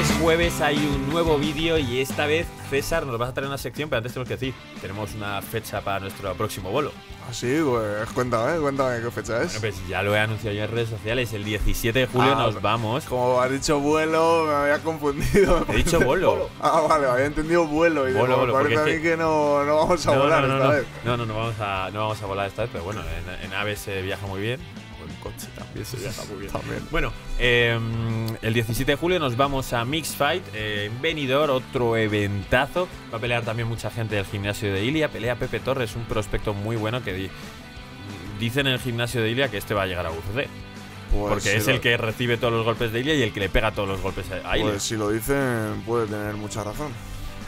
es jueves, hay un nuevo vídeo y esta vez, César, nos vas a traer una sección, pero antes tenemos que decir, tenemos una fecha para nuestro próximo bolo. Ah, sí, pues cuéntame, cuéntame qué fecha es. Pues ya lo he anunciado yo en redes sociales, el 17 de julio ah, nos pues, vamos. Como ha dicho vuelo, me había confundido. he dicho bolo. Ah, vale, había entendido vuelo y bolo, bolo, parece a mí que, no, no, vamos a volar esta vez. No, no, no vamos a, no vamos a volar esta vez, pero bueno, en aves se eh, viaja muy bien el coche también se viaja muy bien. Bueno, em, el 17 de julio nos vamos a Mix Fight eh, en otro eventazo. Va a pelear también mucha gente del gimnasio de Ilia. Pelea Pepe Torres, un prospecto muy bueno que dicen en el gimnasio de Ilia que este va a llegar a UFC. Pues porque es el que recibe todos los golpes de Ilia y el que le pega todos los golpes a Ilia. Pues si lo dicen, puede tener mucha razón.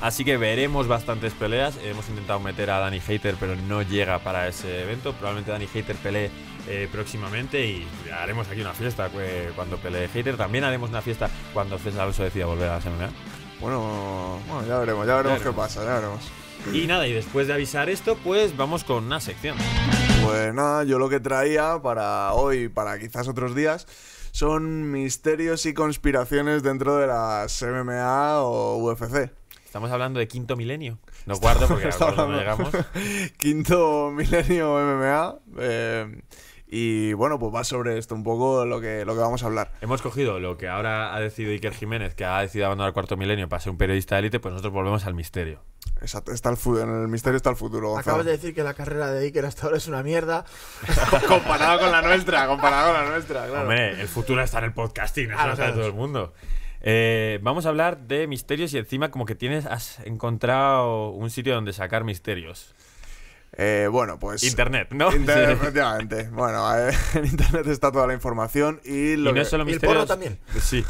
Así que veremos bastantes peleas. Hemos intentado meter a Danny Hater, pero no llega para ese evento. Probablemente Danny Hater pelee eh, próximamente y haremos aquí una fiesta cuando pelee Hater. También haremos una fiesta cuando César Alonso decida volver a la MMA. Bueno, bueno, ya veremos, ya veremos qué pasa, ya veremos. Y nada, y después de avisar esto, pues vamos con una sección. Pues nada, yo lo que traía para hoy, para quizás otros días, son misterios y conspiraciones dentro de la MMA o UFC. Estamos hablando de quinto milenio. No guardo porque no llegamos. quinto milenio MMA. Eh, y bueno, pues va sobre esto un poco lo que, lo que vamos a hablar. Hemos cogido lo que ahora ha decidido Iker Jiménez, que ha decidido abandonar Cuarto Milenio para ser un periodista de élite, pues nosotros volvemos al misterio. Exacto, está el en el misterio está el futuro. Acabas de decir que la carrera de Iker hasta ahora es una mierda. comparado con la nuestra, comparado con la nuestra, claro. Hombre, el futuro está en el podcasting, eso ah, lo sabe todo el mundo. Eh, vamos a hablar de misterios y encima como que tienes, has encontrado un sitio donde sacar misterios. Eh, bueno, pues. Internet, ¿no? Internet, efectivamente. Bueno, en Internet está toda la información y lo. no el también. Sí.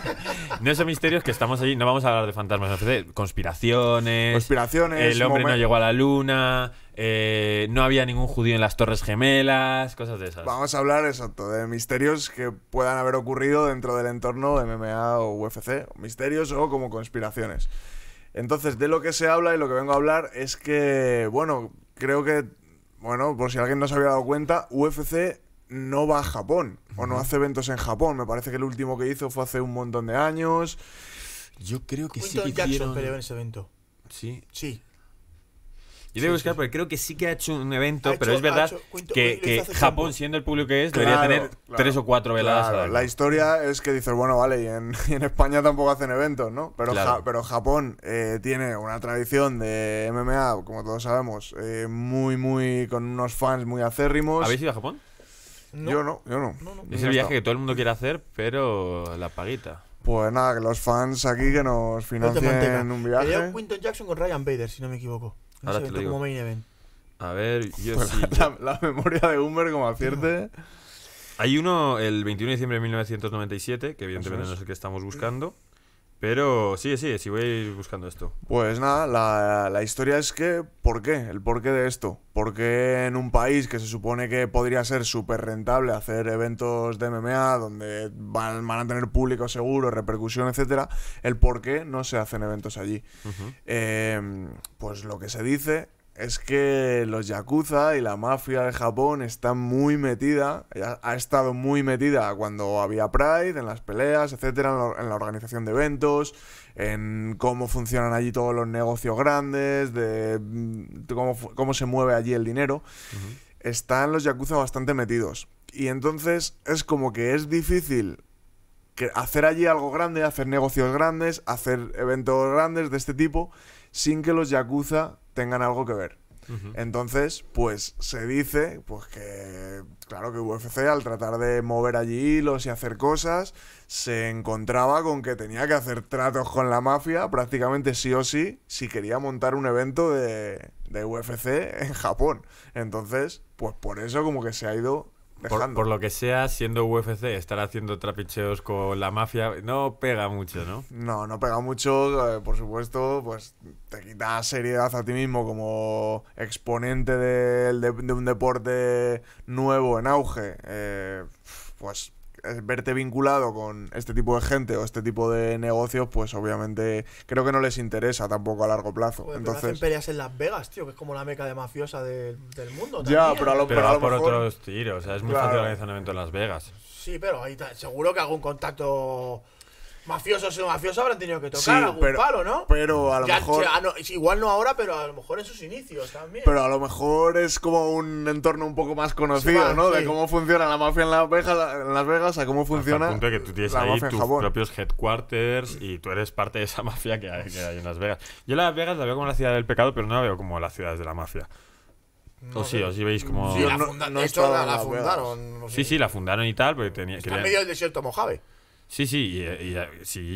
no esos misterios que estamos allí, no vamos a hablar de fantasmas, de conspiraciones. Conspiraciones. El hombre no llegó a la luna. Eh, no había ningún judío en las Torres Gemelas, cosas de esas. Vamos a hablar, exacto, de misterios que puedan haber ocurrido dentro del entorno MMA o UFC, misterios o como conspiraciones. Entonces, de lo que se habla y lo que vengo a hablar es que, bueno, creo que, bueno, por si alguien no se había dado cuenta, UFC no va a Japón o no hace eventos en Japón. Me parece que el último que hizo fue hace un montón de años. Yo creo que sí que ese Sí. Sí. Yo debo buscar, porque creo que sí que ha hecho un evento, pero es verdad que, Japón, siendo el público que es, debería tener tres o cuatro veladas. La historia es que dices, bueno, vale, y en, España tampoco hacen eventos, ¿no? Pero, Japón eh, tiene una tradición de MMA, como todos sabemos, eh, muy, muy. con unos fans muy acérrimos. ¿Habéis ido a Japón? Yo no, yo no. es el viaje que todo el mundo quiere hacer, pero la paguita. Pues nada, que los fans aquí que nos financien un viaje. Quinton Jackson con Ryan Bader, si no me equivoco. Ahora A ver, yo sí. La, memoria de Humber, como acierte. Hay uno el 21 de diciembre de 1997, que evidentemente no es el que estamos buscando. Pero sí, sí, si voy a ir buscando esto. Pues nada, la, historia es que, ¿por qué? El porqué de esto. ¿Por qué en un país que se supone que podría ser súper rentable hacer eventos de MMA, donde van, a tener público seguro, repercusión, etcétera, el por qué no se hacen eventos allí? Em, pues lo que se dice es que los yakuza y la mafia de Japón están muy metida, ha estado muy metida cuando había Pride, en las peleas, etcétera, en la organización de eventos, en cómo funcionan allí todos los negocios grandes, de mm, cómo, se mueve allí el dinero. Están los yakuza bastante metidos. Y entonces es como que es difícil hacer allí algo grande, hacer negocios grandes, hacer eventos grandes de este tipo, sin que los yakuza tengan algo que ver. Entonces, pues se dice, pues que, claro que UFC al tratar de mover allí hilos y hacer cosas, se encontraba con que tenía que hacer tratos con la mafia prácticamente sí o sí si quería montar un evento de, de UFC en Japón. Entonces, pues por eso como que se ha ido por, lo que sea, siendo UFC, estar haciendo trapicheos con la mafia no pega mucho, ¿no? No, no pega mucho. Eh, por supuesto, pues te quita seriedad a ti mismo como exponente de, un deporte nuevo en auge. Eh, pues eh, verte vinculado con este tipo de gente o este tipo de negocios, pues obviamente creo que no les interesa tampoco a largo plazo. Entonces, hacen peleas en Las Vegas, tío, que es como la meca de mafiosa del mundo. Ya, pero a lo, mejor por otros tiros. O sea, es muy fácil organizar un evento en Las Vegas. Sí, pero ahí seguro que algún contacto Mafiosos y mafiosos habrán tenido que tocar algún palo, ¿no? Pero a lo mejor. igual no ahora, pero a lo mejor en sus inicios también. Pero a lo mejor es como un entorno un poco más conocido, ¿no? De cómo funciona la mafia en, Las Vegas, a cómo funciona. Hasta el punto que tú tienes ahí tus propios headquarters y tú eres parte de esa mafia que hay, en Las Vegas. Yo Las Vegas la veo como la ciudad del pecado, pero no la veo como las ciudades de la mafia. o sí, o sí veis como. Sí, la, fundaron. Sí, la fundaron y tal, porque tenía. Está medio del desierto Mojave. Sí, sí, y,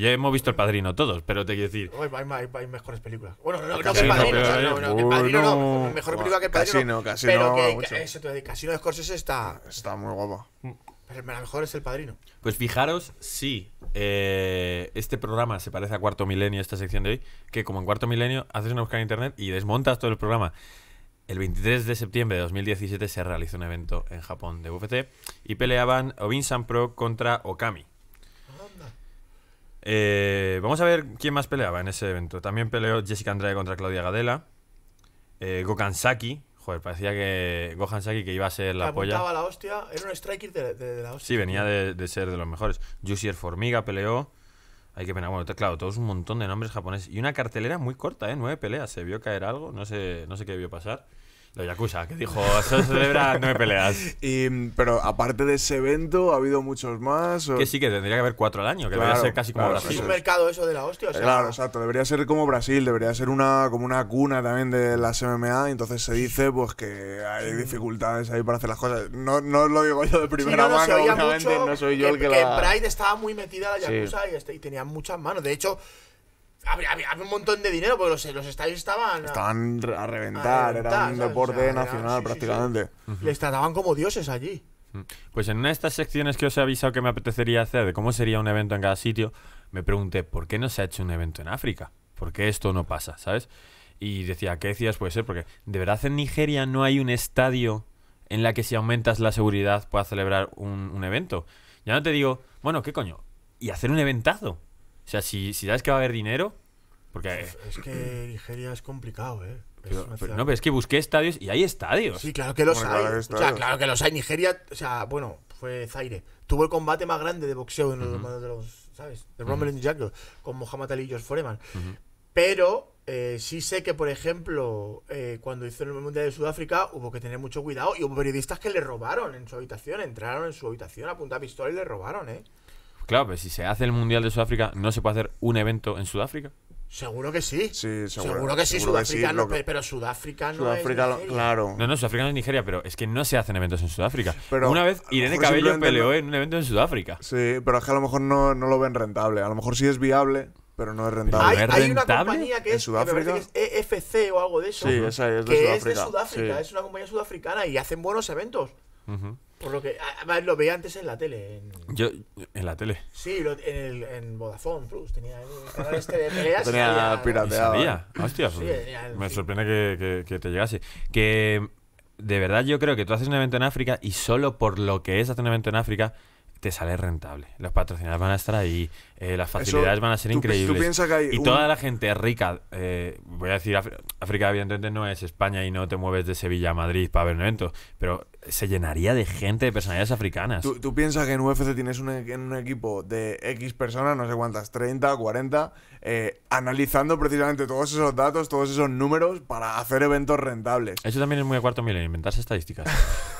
ya hemos visto El Padrino todos, pero te quiero decir... Hay, hay, mejores películas. Bueno, no, eh. El Padrino, no, el Padrino no, mejor película que El Padrino. pero que, Eso, te Casino de está... Está muy guapa. Pero mejor es El Padrino. Pues fijaros, sí, eh, este programa se parece a Cuarto Milenio, esta sección de hoy, que como en Cuarto Milenio haces una búsqueda en Internet y desmontas todo el programa. El 23 de septiembre de 2017 se realizó un evento en Japón de UFC y peleaban Obin Pro contra Okami. Eh, vamos a ver quién más peleaba en ese evento. También peleó Jessica Andrade contra Claudia Gadela. Eh, Gokansaki Joder, parecía que Gokansaki que iba a ser la polla. hostia. Era un striker de, la hostia. Sí, venía de, ser de los mejores. Jussier Formiga peleó. Hay que pena. Bueno, claro, todos un montón de nombres japoneses. Y una cartelera muy corta, ¿eh? Nueve peleas. ¿Se vio caer algo? No sé, no sé qué vio pasar. Lo Yakuza, que dijo, se celebra nueve peleas. Y, pero aparte de ese evento, ¿ha habido muchos más? O... Que sí, que tendría que haber cuatro al año, que debería ser casi como Brasil. Es un mercado eso de la hostia, o sea, Claro, exacto. Debería ser como Brasil, debería ser una como una cuna también de las MMA. Entonces se dice pues que hay dificultades ahí para hacer las cosas. No, no lo digo yo de primera sí, no, mano, obviamente, mucho, no soy yo que, el que, que la... Pride estaba muy metida la Yakuza este, y tenía muchas manos. De hecho, había, un montón de dinero porque los, estadios estaban. Estaban a, reventar, era un deporte nacional prácticamente. como dioses allí. Mm. Pues en una de estas secciones que os he avisado que me apetecería hacer, de cómo sería un evento en cada sitio, me pregunté, ¿por qué no se ha hecho un evento en África? ¿Por qué esto no pasa, sabes? Y decía, ¿qué decías puede ser? Porque de verdad en Nigeria no hay un estadio en la que si aumentas la seguridad puedas celebrar un, un evento. Ya no te digo, bueno, ¿qué coño? Y hacer un eventazo. O sea, si, si sabes que va a haber dinero, porque... Eh, es, que Nigeria es complicado, ¿eh? no, pero es que busqué estadios y hay estadios. Sí, claro que los hay. o sea, claro que los hay. Nigeria, o sea, bueno, fue Zaire. Tuvo el combate más grande de boxeo en de los, ¿sabes? De Rumble uh con Mohamed Ali y George Foreman. Pero eh, sí sé que, por ejemplo, eh, cuando hizo el Mundial de Sudáfrica hubo que tener mucho cuidado y hubo periodistas que le robaron en su habitación, entraron en su habitación a punta de pistola y le robaron, ¿eh? Claro, pero si se hace el Mundial de Sudáfrica, ¿no se puede hacer un evento en Sudáfrica? Seguro que sí. Sí, seguro. que sí, Sudáfrica pero Sudáfrica no Sudáfrica, es claro. No, no, Sudáfrica no es Nigeria, pero es que no se hacen eventos en Sudáfrica. Una vez Irene Cabello peleó en un evento en Sudáfrica. Sí, pero es que a lo mejor no, no lo ven rentable. A lo mejor sí es viable, pero no es rentable. Hay, hay una compañía que es, Sudáfrica? es EFC o algo de eso. Sí, esa es de que Sudáfrica. Es de Sudáfrica, es una compañía sudafricana y hacen buenos eventos. Por lo que. lo veía antes en la tele. En... Yo, en la tele. Sí, en, el, Vodafone Plus. Tenía el canal este de tenía pirateado. Sabía. Hostia, pues, me sorprende que, que, que, te llegase. Que de verdad yo creo que tú haces un evento en África y solo por lo que es hacer un evento en África te sale rentable. Los patrocinadores van a estar ahí, eh, las facilidades van a ser increíbles. y toda la gente rica, eh, voy a decir, África evidentemente no es España y no te mueves de Sevilla a Madrid para ver un evento, pero se llenaría de gente de personalidades africanas. Tú, piensas que en UFC tienes e-, un, equipo de X personas, no sé cuántas, 30, 40, eh, analizando precisamente todos esos datos, todos esos números para hacer eventos rentables. Eso también es muy de cuarto milenio, inventarse estadísticas.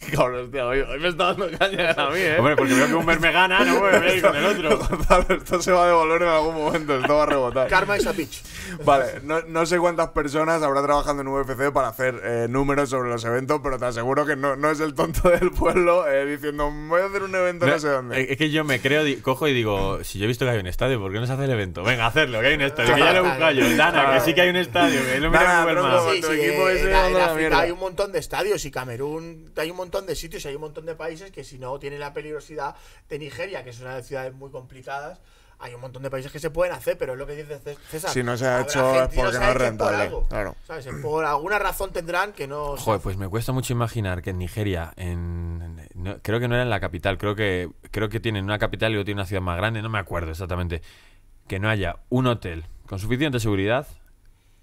Cabrón, hostia, hoy, me está dando caña a mí, ¿eh? Hombre, porque veo que un verme gana, no me veis con el otro. esto se va a devolver en algún momento, esto va a rebotar. Karma is a pitch. Vale, no, no sé cuántas personas habrá trabajando en UFC para hacer eh, números sobre los eventos, pero te aseguro que no, no es el tonto del pueblo eh, diciendo, voy a hacer un evento no, sé dónde. Es que yo me creo, cojo y digo, si yo he visto que hay un estadio, ¿por qué no se hace el evento? Venga, hacerlo, que hay un estadio, que ya lo buscado yo. Dana, que sí que hay un estadio, que lo mira Sí, sí, África hay un montón de estadios y Camerún hay un montón de sitios y hay un montón de países que si no tienen la peligrosidad de Nigeria, que es una de las ciudades muy complicadas, hay un montón de países que se pueden hacer, pero es lo que dice César. Si no se ha hecho es porque no, es rentable. Por, por alguna razón tendrán que no. Joder, pues me cuesta mucho imaginar que en Nigeria, en, creo que no era en la capital, creo que, creo que tienen una capital y luego tienen una ciudad más grande, no me acuerdo exactamente, que no haya un hotel con suficiente seguridad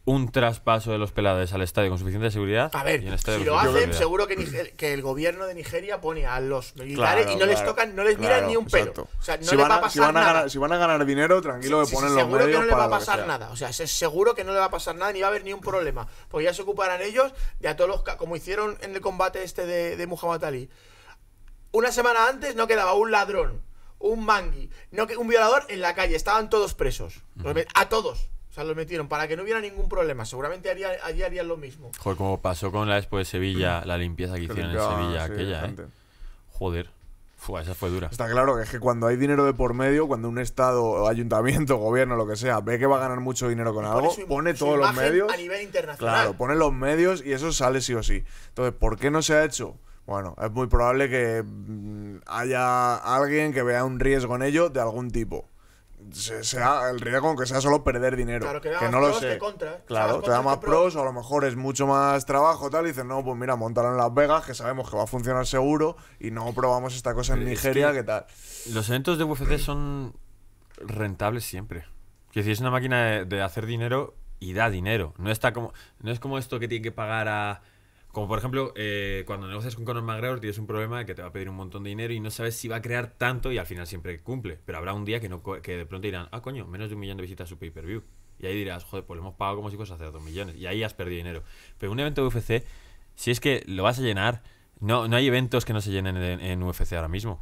un traspaso de los pelades al estadio con suficiente seguridad. A ver, si lo hacen, seguro que, el gobierno de Nigeria pone a los militares y no les tocan, no les miran ni un pelo. O sea, no si va a pasar van a, nada. Ganar, si van a ganar dinero, tranquilo que ponen los medios. Seguro que no le va a pasar nada. O sea, seguro que no le va a pasar nada ni va a haber ni un problema. Porque ya se ocuparán ellos de a todos los. Como hicieron en el combate este de, Muhammad Ali. Una semana antes no quedaba un ladrón, un mangui, un violador en la calle. Estaban todos presos. A todos sea, metieron para que no hubiera ningún problema. Seguramente haría, allí harían lo mismo. Joder, como pasó con la Expo de Sevilla, mm. la limpieza que, hicieron en Sevilla, aquella, ¿eh? Joder. esa fue dura. Está claro que es que cuando hay dinero de por medio, cuando un Estado, ayuntamiento, gobierno, lo que sea, ve que va a ganar mucho dinero con algo, pone, todos los medios. A nivel internacional. Claro, pone los medios y eso sale sí o sí. Entonces, ¿por qué no se ha hecho? Bueno, es muy probable que mm, haya alguien que vea un riesgo en ello de algún tipo sea el riesgo, que sea solo perder dinero. que, no lo sé. claro, te da más pros, o a lo mejor es mucho más trabajo, tal, y dicen, no, pues mira, montar en Las Vegas, que sabemos que va a funcionar seguro, y no probamos esta cosa en Nigeria, ¿qué tal? Los eventos de UFC son rentables siempre. Que si es una máquina de, hacer dinero y da dinero. No está como. No es como esto que tiene que pagar a como por ejemplo, eh, cuando negocias con Conor McGregor tienes un problema de que te va a pedir un montón de dinero y no sabes si va a crear tanto y al final siempre cumple. Pero habrá un día que, no, que de pronto dirán, ah, coño, menos de un millón de visitas a su pay-per-view. Y ahí dirás, joder, pues lo hemos pagado como si fuese hacer dos millones. Y ahí has perdido dinero. Pero un evento de UFC, si es que lo vas a llenar, no, no hay eventos que no se llenen en, UFC ahora mismo.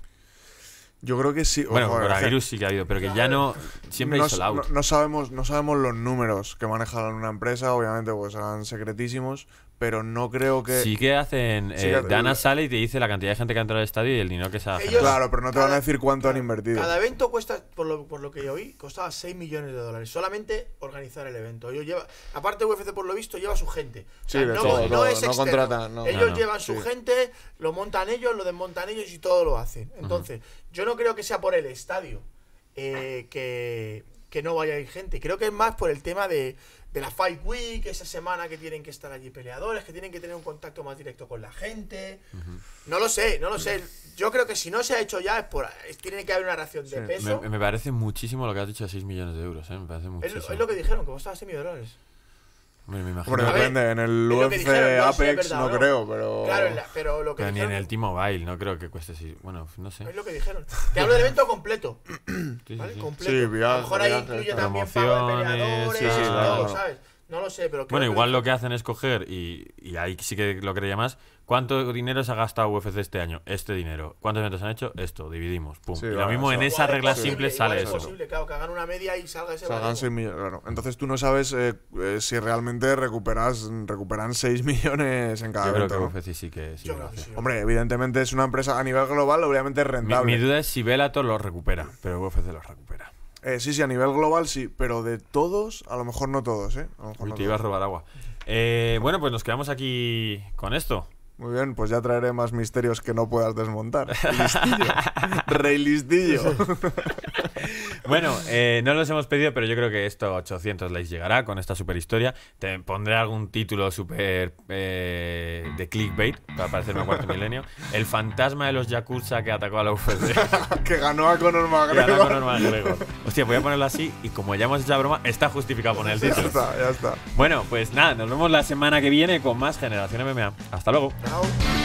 Yo creo que sí. Bueno, Coronavirus sí que ha habido, pero que ya no. Siempre no, hay no, no, sabemos, no sabemos los números que manejan una empresa, obviamente, pues serán secretísimos, pero no creo que. Sí que hacen. eh, Dana sale y te dice la cantidad de gente que ha entrado al estadio y el dinero que se ha. claro, pero no te van a decir cuánto han invertido. Cada evento cuesta, por lo, por lo que yo oí, costaba 6 millones de dólares. Solamente organizar el evento. Ellos lleva, aparte, UFC, por lo visto, lleva su gente. no, no, es Ellos llevan su gente, lo montan ellos, lo desmontan ellos y todo lo hacen. Entonces, yo no creo que sea por el estadio eh, que, que no vaya a ir gente. Creo que es más por el tema de de la Fight Week, esa semana que tienen que estar allí peleadores, que tienen que tener un contacto más directo con la gente. No lo sé, no lo sé. Yo creo que si no se ha hecho ya, es por, tiene que haber una ración de peso. Me, parece muchísimo lo que has dicho de 6 millones de euros, ¿eh? me parece muchísimo. Es, lo que dijeron, que vos 6 millones me, imagino. Bueno, depende. en el UFC Apex no, creo, pero. Claro, la, pero lo que. Pero dijeron, ni en el T-Mobile, no creo que cueste así. Bueno, no sé. Es lo que dijeron. Te hablo del evento completo. sí, ¿Vale? Sí, completo. Sí, viaje, a lo mejor ahí incluye también pago de peleadores, sí, sí, claro. ¿sabes? No lo sé, pero. Bueno, igual lo que hacen es coger, y, y ahí sí que lo creía más, ¿Cuánto dinero se ha gastado UFC este año? Este dinero. ¿Cuántos eventos han hecho? Esto, dividimos. Pum. y lo mismo en esa regla simple sale eso. Es posible, claro, que hagan una media y salga ese 6 millones, Entonces tú no sabes eh, eh, si realmente recuperas, recuperan 6 millones en cada Yo Creo que UFC sí que, sí Hombre, evidentemente es una empresa a nivel global, obviamente rentable. Mi, duda es si Velato los recupera, pero UFC los recupera. Eh, sí, sí, a nivel global sí, pero de todos, a lo mejor no todos, ¿eh? te iba a robar agua. bueno, pues nos quedamos aquí con esto. Muy bien, pues ya traeré más misterios que no puedas desmontar. Listillo. Rey listillo. Bueno, eh, no los hemos pedido, pero yo creo que esto 800 likes llegará con esta super historia. Te pondré algún título super eh, de clickbait para parecerme a cuarto milenio. El fantasma de los Yakuza que atacó a la UFC. que ganó a Conor McGregor. Ganó a Conor Hostia, voy a ponerlo así y como ya hemos hecho la broma, está justificado poner el título. Ya está, ya está. Bueno, pues nada, nos vemos la semana que viene con más generaciones MMA. Hasta luego. Chao.